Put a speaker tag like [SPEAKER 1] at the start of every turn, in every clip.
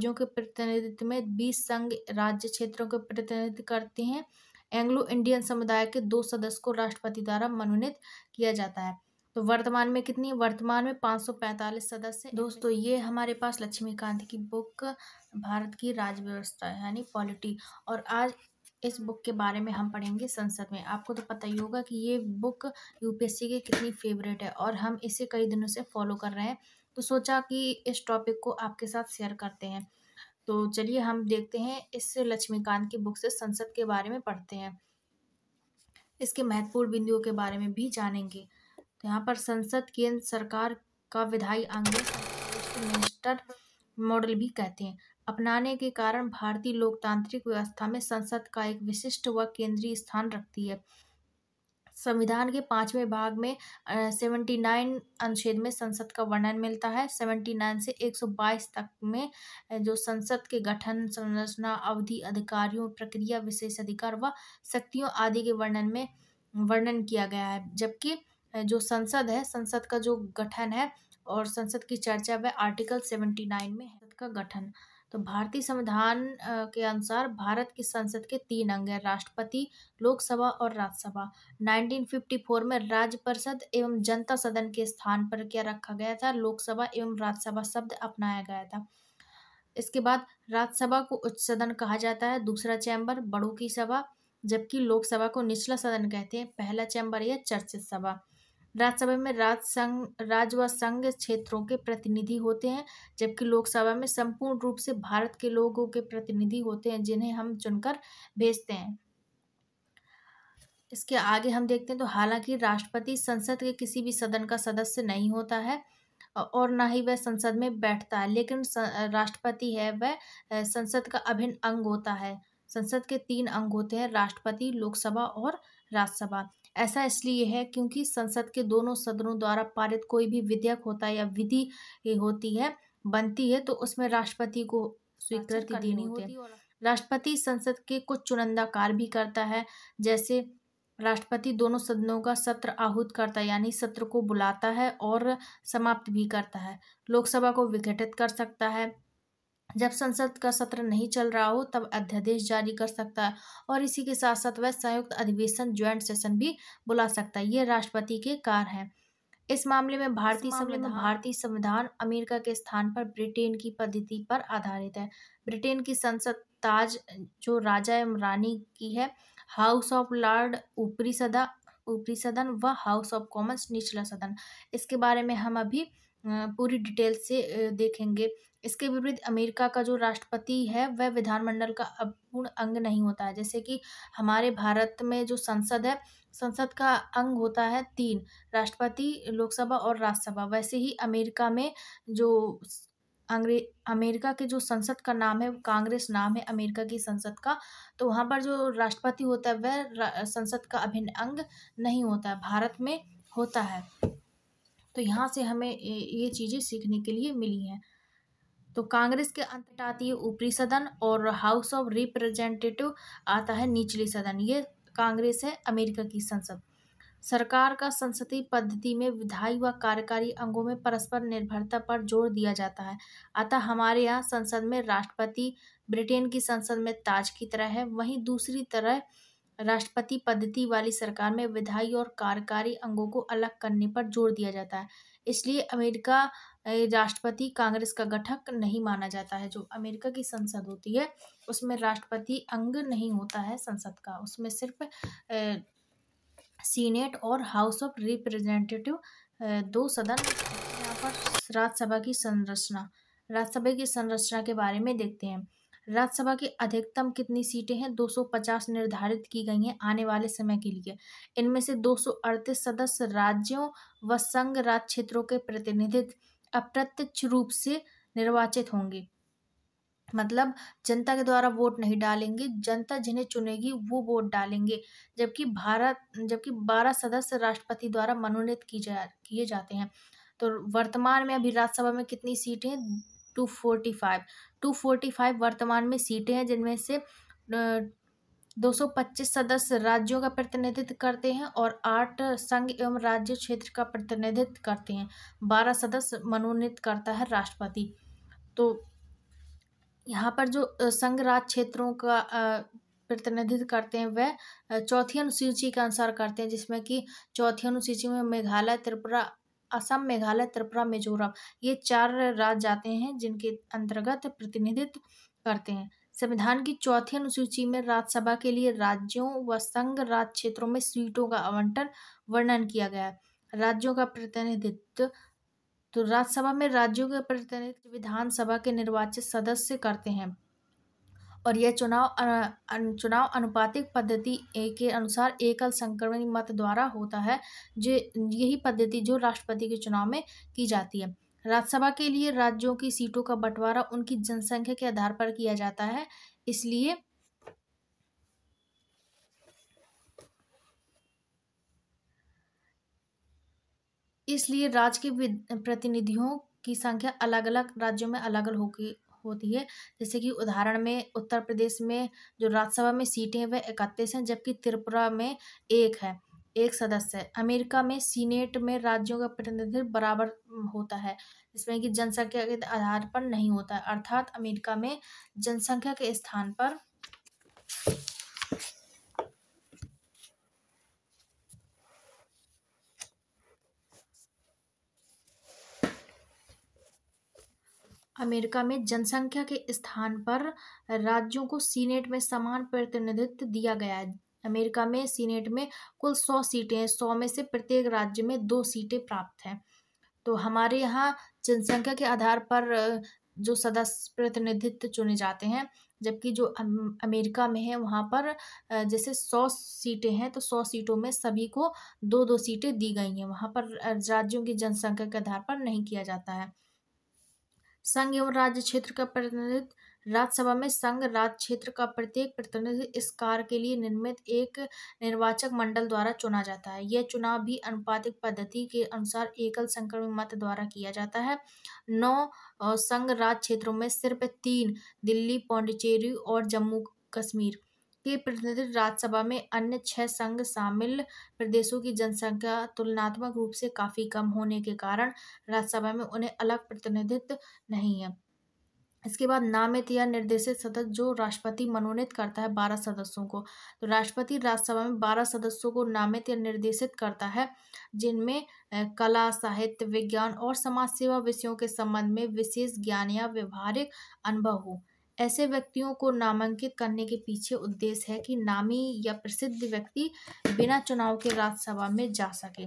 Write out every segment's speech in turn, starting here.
[SPEAKER 1] राज्यों के प्रतिनिधित्व में बीस संघ राज्य क्षेत्रों के प्रतिनिधित्व करते हैं एंग्लो इंडियन समुदाय के दो सदस्य को राष्ट्रपति द्वारा मनोनीत किया जाता है तो वर्तमान में कितनी वर्तमान में 545 सदस्य दोस्तों ये हमारे पास लक्ष्मीकांत की बुक भारत की राज्य व्यवस्था यानी पॉलिटी और आज इस बुक के बारे में हम पढ़ेंगे संसद में आपको तो पता ही होगा कि ये बुक यूपीएससी के कितनी फेवरेट है और हम इसे कई दिनों से फॉलो कर रहे हैं तो सोचा कि इस टॉपिक को आपके साथ शेयर करते हैं तो चलिए हम देखते हैं इस लक्ष्मीकांत की बुक से संसद के बारे में पढ़ते हैं इसके महत्वपूर्ण बिंदुओं के बारे में भी जानेंगे तो यहाँ पर संसद केंद्र सरकार का विधायी अंग मिनिस्टर मॉडल भी कहते हैं अपनाने के कारण भारतीय लोकतांत्रिक व्यवस्था में संसद का एक विशिष्ट व केंद्रीय स्थान रखती है संविधान के पाँचवें भाग में सेवेंटी नाइन अनुच्छेद में संसद का वर्णन मिलता है सेवेंटी नाइन से एक सौ बाईस तक में जो संसद के गठन संरचना अवधि अधिकारियों प्रक्रिया विशेष अधिकार व शक्तियों आदि के वर्णन में वर्णन किया गया है जबकि जो संसद है संसद का जो गठन है और संसद की चर्चा वह आर्टिकल सेवेंटी नाइन में का गठन तो भारतीय संविधान के अनुसार भारत की संसद के तीन अंग हैं राष्ट्रपति लोकसभा और राज्यसभा 1954 में राज्य परिषद एवं जनता सदन के स्थान पर क्या रखा गया था लोकसभा एवं राज्यसभा शब्द अपनाया गया था इसके बाद राज्यसभा को उच्च सदन कहा जाता है दूसरा चैम्बर बड़ों की सभा जबकि लोकसभा को निचला सदन कहते हैं पहला चैम्बर यह चर्चित सभा राज्यसभा में राज संघ राज व संघ क्षेत्रों के प्रतिनिधि होते हैं जबकि लोकसभा में संपूर्ण रूप से भारत के लोगों के प्रतिनिधि होते हैं जिन्हें हम चुनकर भेजते हैं इसके आगे हम देखते हैं तो हालांकि राष्ट्रपति संसद के किसी भी सदन का सदस्य नहीं होता है और ना ही वह संसद में बैठता है लेकिन राष्ट्रपति है वह संसद का अभिन्न अंग होता है संसद के तीन अंग होते हैं राष्ट्रपति लोकसभा और राज्यसभा ऐसा इसलिए है क्योंकि संसद के दोनों सदनों द्वारा पारित कोई भी विधेयक होता है या विधि होती है बनती है तो उसमें राष्ट्रपति को स्वीकृति देनी होती है राष्ट्रपति संसद के कुछ चुनिंदा कार्य भी करता है जैसे राष्ट्रपति दोनों सदनों का सत्र आहूत करता है यानी सत्र को बुलाता है और समाप्त भी करता है लोकसभा को विघटित कर सकता है जब संसद का सत्र नहीं चल रहा हो तब अध्यादेश जारी कर सकता है और इसी के साथ साथ वह संयुक्त अधिवेशन ज्वाइंट सेशन भी बुला सकता है ये राष्ट्रपति के कार हैं इस मामले में भारतीय संविधान भारतीय संविधान अमेरिका के स्थान पर ब्रिटेन की पद्धति पर आधारित है ब्रिटेन की संसद ताज जो राजा एवं रानी की है हाउस ऑफ लॉर्ड ऊपरी सदा ऊपरी सदन व हाउस ऑफ कॉमन्स निचला सदन इसके बारे में हम अभी पूरी डिटेल से देखेंगे इसके विपरीत अमेरिका का जो राष्ट्रपति है वह विधानमंडल का अपूर्ण अंग नहीं होता है जैसे कि हमारे भारत में जो संसद है संसद का अंग होता है तीन राष्ट्रपति लोकसभा और राज्यसभा वैसे ही अमेरिका में जो अंग्रे अमेरिका के जो संसद का नाम है कांग्रेस नाम है अमेरिका की संसद का तो वहाँ पर जो राष्ट्रपति होता है वह संसद का अभिन्न अंग नहीं होता है भारत में होता है तो यहाँ से हमें ये चीज़ें सीखने के लिए मिली हैं तो कांग्रेस के अंतर्गत आती है ऊपरी सदन और हाउस ऑफ रिप्रेजेंटेटिव आता है निचली सदन ये कांग्रेस है अमेरिका की संसद सरकार का संसदीय पद्धति में विधायी व कार्यकारी अंगों में परस्पर निर्भरता पर जोर दिया जाता है अतः हमारे यहाँ संसद में राष्ट्रपति ब्रिटेन की संसद में ताज की तरह है वहीं दूसरी तरह राष्ट्रपति पद्धति वाली सरकार में विधायी और कार्यकारी अंगों को अलग करने पर जोर दिया जाता है इसलिए अमेरिका राष्ट्रपति कांग्रेस का गठक नहीं माना जाता है जो अमेरिका की संसद होती है उसमें राष्ट्रपति अंग नहीं होता है संसद का उसमें सिर्फ सीनेट और हाउस ऑफ रिप्रेजेंटेटिव दो सदन यहाँ पर राज्यसभा की संरचना राज्यसभा की संरचना के बारे में देखते हैं राज्यसभा की अधिकतम कितनी सीटें हैं 250 निर्धारित की गई हैं आने वाले समय के लिए इनमें से दो सदस्य राज्यों व संघ राज्य क्षेत्रों के प्रतिनिधित्व अप्रत्यक्ष रूप से निर्वाचित होंगे मतलब जनता के द्वारा वोट नहीं डालेंगे जनता जिन्हें चुनेगी वो वोट डालेंगे जबकि भारत जबकि बारह सदस्य राष्ट्रपति द्वारा मनोनीत की जा किए जाते हैं तो वर्तमान में अभी राज्यसभा में कितनी सीटें two forty five two forty five वर्तमान में सीटें हैं जिनमें से दो सौ पच्चीस सदस्य राज्यों का प्रतिनिधित्व करते हैं और आठ संघ एवं राज्य क्षेत्र का प्रतिनिधित्व करते हैं बारह सदस्य मनोनीत करता है राष्ट्रपति तो यहाँ पर जो संघ राज क्षेत्रों का प्रतिनिधित्व करते हैं वह चौथी अनुसूची के अनुसार करते हैं जिसमें कि चौथी अनुसूची में मेघालय त्रिपुरा असम मेघालय त्रिपुरा मिजोरम ये चार राज्य आते हैं जिनके अंतर्गत प्रतिनिधित्व करते हैं संविधान की चौथी अनुसूची में राज्यसभा के लिए राज्यों व संघ राज्य क्षेत्रों में सीटों का आवंटन वर्णन किया गया है राज्यों का प्रतिनिधित्व तो राज्यसभा में राज्यों के प्रतिनिधित्व विधानसभा के निर्वाचित सदस्य करते हैं और यह चुनाव अन, चुनाव अनुपातिक पद्धति के अनुसार एकल संक्रमण मत द्वारा होता है जो यही पद्धति जो राष्ट्रपति के चुनाव में की जाती है राज्यसभा के लिए राज्यों की सीटों का बंटवारा उनकी जनसंख्या के आधार पर किया जाता है इसलिए इसलिए राज्य के प्रतिनिधियों की संख्या अलग अलग राज्यों में अलग अलग होगी होती है जैसे कि उदाहरण में उत्तर प्रदेश में जो राज्यसभा में सीटें हैं वह इकतीस हैं जबकि त्रिपुरा में एक है एक सदस्य है अमेरिका में सीनेट में राज्यों का प्रतिनिधित्व बराबर होता है जिसमें कि जनसंख्या के आधार पर नहीं होता है अर्थात अमेरिका में जनसंख्या के स्थान पर अमेरिका में जनसंख्या के स्थान पर राज्यों को सीनेट में समान प्रतिनिधित्व दिया गया है अमेरिका में सीनेट में कुल सौ सीटें हैं सौ में से प्रत्येक राज्य में दो सीटें प्राप्त हैं तो हमारे यहाँ जनसंख्या के आधार पर जो सदस्य प्रतिनिधित्व चुने जाते हैं जबकि जो अमेरिका में है वहाँ पर जैसे सौ सीटें हैं तो सौ सीटों में सभी को दो दो सीटें दी गई हैं वहाँ पर राज्यों की जनसंख्या के आधार पर नहीं किया जाता है संघ एवं राज्य क्षेत्र का प्रतिनिधित्व राज्यसभा में संघ राज्य क्षेत्र का प्रत्येक प्रतिनिधि इस कार्य के लिए निर्मित एक निर्वाचक मंडल द्वारा चुना जाता है यह चुनाव भी अनुपातिक पद्धति के अनुसार एकल संक्रमण मत द्वारा किया जाता है नौ संघ राज्य क्षेत्रों में सिर्फ तीन दिल्ली पौंडिचेरी और जम्मू कश्मीर के प्रतिनिधित्व राज्यसभा में अन्य छह संघ शामिल प्रदेशों की जनसंख्या तुलनात्मक रूप से काफ़ी कम होने के कारण राज्यसभा में उन्हें अलग प्रतिनिधित्व नहीं है इसके बाद नामित या निर्देशित सदस्य जो राष्ट्रपति मनोनीत करता है बारह सदस्यों को तो राष्ट्रपति राज्यसभा में बारह सदस्यों को नामित या निर्देशित करता है जिनमें कला साहित्य विज्ञान और समाज सेवा विषयों के संबंध में विशेष ज्ञान या व्यवहारिक अनुभव हो ऐसे व्यक्तियों को नामांकित करने के पीछे उद्देश्य है कि नामी या प्रसिद्ध व्यक्ति बिना चुनाव के राज्यसभा में जा सके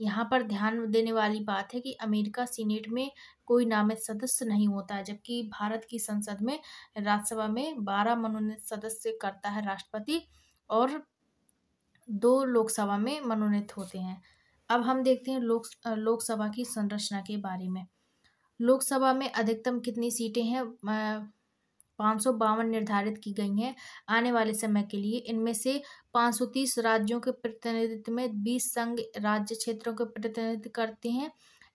[SPEAKER 1] यहाँ पर ध्यान देने वाली बात है कि अमेरिका सीनेट में कोई नामित सदस्य नहीं होता है जबकि भारत की संसद में राज्यसभा में बारह मनोनीत सदस्य करता है राष्ट्रपति और दो लोकसभा में मनोनीत होते हैं अब हम देखते हैं लोक लोकसभा की संरचना के बारे में लोकसभा में अधिकतम कितनी सीटें हैं पाँच निर्धारित की गई हैं आने वाले समय के लिए इनमें से 530 राज्यों के प्रतिनिधित्व में 20 संघ राज्य क्षेत्रों के प्रतिनिधित्व करते हैं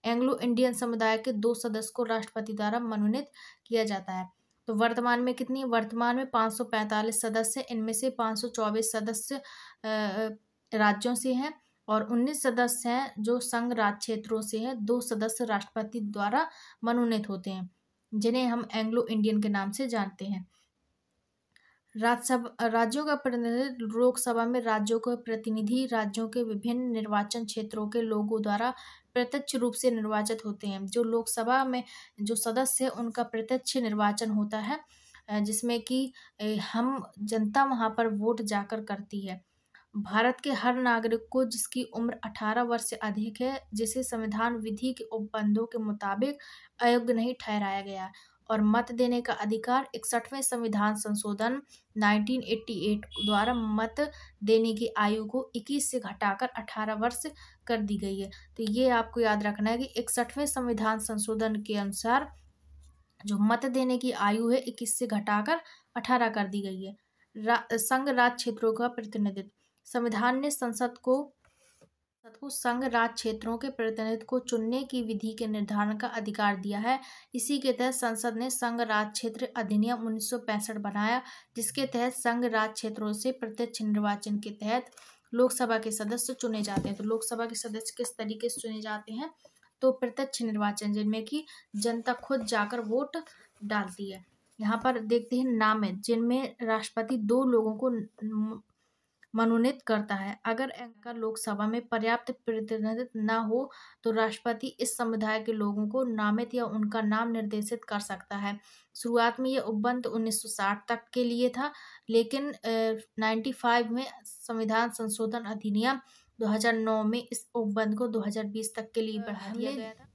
[SPEAKER 1] एंग्लो इंडियन समुदाय के दो सदस्य को राष्ट्रपति द्वारा मनोनीत किया जाता है तो वर्तमान में कितनी वर्तमान में 545 सदस्य इनमें से 524 सदस्य राज्यों से हैं और 19 सदस्य हैं जो संघ राज्य क्षेत्रों से हैं दो सदस्य राष्ट्रपति द्वारा मनोनीत होते हैं जिन्हें हम एंग्लो इंडियन के नाम से जानते हैं राज्यसभा राज्यों का प्रतिनिधि लोकसभा में राज्यों के प्रतिनिधि राज्यों के विभिन्न निर्वाचन क्षेत्रों के लोगों द्वारा प्रत्यक्ष रूप से निर्वाचित होते हैं जो लोकसभा में जो सदस्य है उनका प्रत्यक्ष निर्वाचन होता है जिसमें कि हम जनता वहाँ पर वोट जाकर करती है भारत के हर नागरिक को जिसकी उम्र 18 वर्ष से अधिक है जिसे संविधान विधि के उपबंधों के मुताबिक अयोग्य नहीं ठहराया गया और मत देने का अधिकार इकसठवें संविधान संशोधन 1988 द्वारा मत देने की आयु को 21 से घटाकर 18 वर्ष कर दी गई है तो ये आपको याद रखना है कि इकसठवें संविधान संशोधन के अनुसार जो मत देने की आयु है इक्कीस से घटाकर अठारह कर दी गई है रा, संघ राज क्षेत्रों का प्रतिनिधित्व संविधान ने संसद को संसद को संघ राज्य क्षेत्रों के प्रतिनिधित्व को चुनने की विधि के निर्धारण का अधिकार दिया है इसी के तहत संसद ने संघ राज्य क्षेत्र अधिनियम उन्नीस बनाया जिसके तहत संघ राज्य क्षेत्रों से प्रत्यक्ष निर्वाचन के तहत लोकसभा के सदस्य चुने जाते हैं तो लोकसभा के सदस्य किस तरीके से चुने जाते हैं तो प्रत्यक्ष निर्वाचन जिनमें कि जनता खुद जाकर वोट डालती है यहाँ पर देखते हैं नाम है जिनमें राष्ट्रपति दो लोगों को मनोनीत करता है अगर एंकर लोकसभा में पर्याप्त प्रतिनिधित्व न हो तो राष्ट्रपति इस समुदाय के लोगों को नामित या उनका नाम निर्देशित कर सकता है शुरुआत में यह उपबंध 1960 तक के लिए था लेकिन नाइन्टी फाइव में संविधान संशोधन अधिनियम 2009 में इस उपबंध को 2020 तक के लिए बढ़ा दिया गया था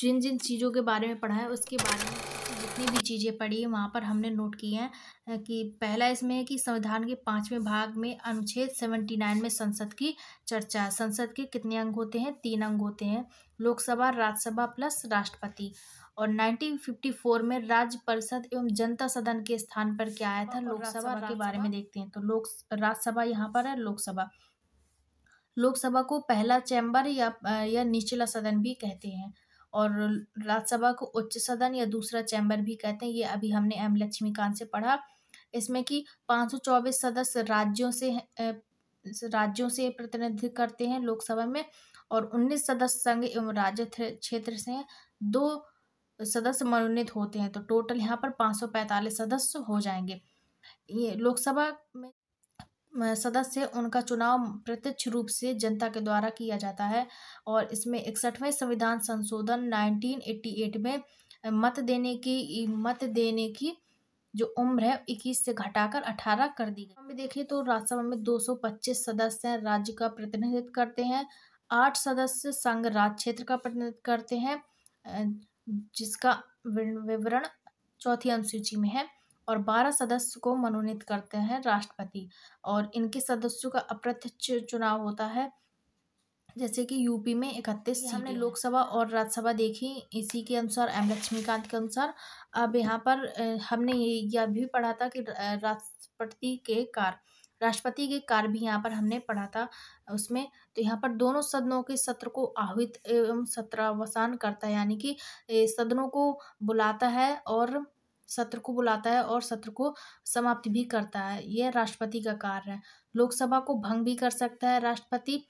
[SPEAKER 1] जिन जिन चीज़ों के बारे में पढ़ा है उसके बारे में जितनी भी चीज़ें पढ़ी है वहाँ पर हमने नोट की हैं कि पहला इसमें है कि संविधान के पाँचवें भाग में अनुच्छेद सेवेंटी नाइन में संसद की चर्चा संसद के कितने अंग होते हैं तीन अंग होते हैं लोकसभा राज्यसभा प्लस राष्ट्रपति और 1954 में राज्य परिषद एवं जनता सदन के स्थान पर क्या आया था लोकसभा के बारे में देखते हैं तो लोक राज्यसभा यहाँ पर है लोकसभा लोकसभा को पहला चैम्बर या या निचला सदन भी कहते हैं और राज्यसभा को उच्च सदन या दूसरा चैम्बर भी कहते हैं ये अभी हमने एम लक्ष्मीकांत से पढ़ा इसमें कि 524 सदस्य राज्यों से राज्यों से प्रतिनिधित्व करते हैं लोकसभा में और 19 सदस्य संघ एवं राज्य क्षेत्र से हैं दो सदस्य मनोनीत होते हैं तो टोटल यहाँ पर 545 सदस्य हो जाएंगे ये लोकसभा में सदस्य उनका चुनाव प्रत्यक्ष रूप से जनता के द्वारा किया जाता है और इसमें इकसठवें संविधान संशोधन 1988 में मत देने की मत देने की जो उम्र है इक्कीस से घटाकर अठारह कर दी गई हमें देखें तो राज्यसभा में 225 सदस्य राज्य का प्रतिनिधित्व करते हैं आठ सदस्य संघ राज्य क्षेत्र का प्रतिनिधित्व करते हैं जिसका विवरण चौथी अनुसूची में है और 12 सदस्य को मनोनीत करते हैं राष्ट्रपति और इनके सदस्यों का अप्रत्यक्ष चुनाव होता है जैसे कि यूपी में इकतीस हमने लोकसभा और राज्यसभा देखी इसी के अनुसार एम लक्ष्मीकांत के अनुसार अब यहाँ पर हमने ये यह भी पढ़ा था कि राष्ट्रपति के कार राष्ट्रपति के कार भी यहाँ पर हमने पढ़ा था उसमें तो यहाँ पर दोनों सदनों के सत्र को आहित एवं सत्रावसान करता है यानी कि सदनों को बुलाता है और सत्र को बुलाता है और सत्र को समाप्त भी करता है यह राष्ट्रपति का कार्य है लोकसभा को भंग भी कर सकता है राष्ट्रपति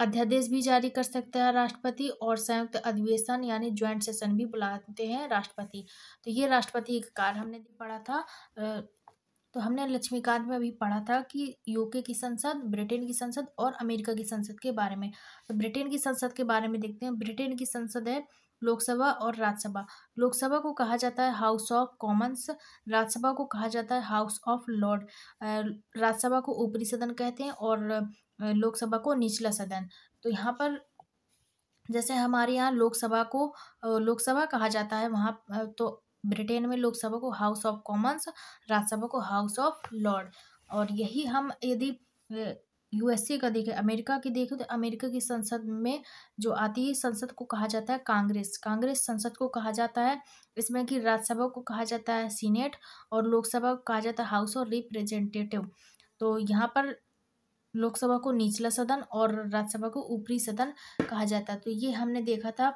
[SPEAKER 1] अध्यादेश भी जारी कर सकता है राष्ट्रपति और संयुक्त अधिवेशन यानी ज्वाइंट सेशन भी बुलाते हैं राष्ट्रपति तो ये राष्ट्रपति का कार्य हमने पढ़ा था तो हमने लक्ष्मीकांत में अभी पढ़ा था कि यूके की संसद ब्रिटेन की संसद और अमेरिका की संसद के बारे में तो ब्रिटेन की संसद के बारे में देखते हैं ब्रिटेन की संसद है लोकसभा और राज्यसभा लोकसभा को कहा जाता है हाउस ऑफ कॉमन्स राज्यसभा को कहा जाता है हाउस ऑफ लॉर्ड राज्यसभा को ऊपरी सदन कहते हैं और लोकसभा को निचला सदन तो यहाँ पर जैसे हमारे यहाँ लोकसभा को लोकसभा कहा जाता है वहाँ तो ब्रिटेन में लोकसभा को हाउस ऑफ कॉमन्स राज्यसभा को हाउस ऑफ लॉर्ड और यही हम यदि यूएसए का देखें अमेरिका की देखें तो अमेरिका की संसद में जो आती है संसद को कहा जाता है कांग्रेस कांग्रेस संसद को कहा जाता है इसमें कि राज्यसभा को कहा जाता है सीनेट और लोकसभा को कहा जाता है हाउस और रिप्रेजेंटेटिव तो यहाँ पर लोकसभा को निचला सदन और राज्यसभा को ऊपरी सदन कहा जाता है तो ये हमने देखा था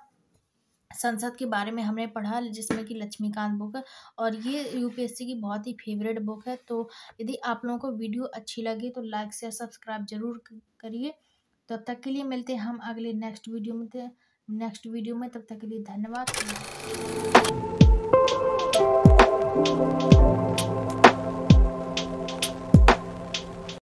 [SPEAKER 1] संसद के बारे में हमने पढ़ा जिसमें कि लक्ष्मीकांत बुक और ये यूपीएससी की बहुत ही फेवरेट बुक है तो यदि आप लोगों को वीडियो अच्छी लगे तो लाइक शेयर सब्सक्राइब जरूर करिए तब तक के लिए मिलते हैं हम अगले नेक्स्ट वीडियो में नेक्स्ट वीडियो में तब तक के लिए धन्यवाद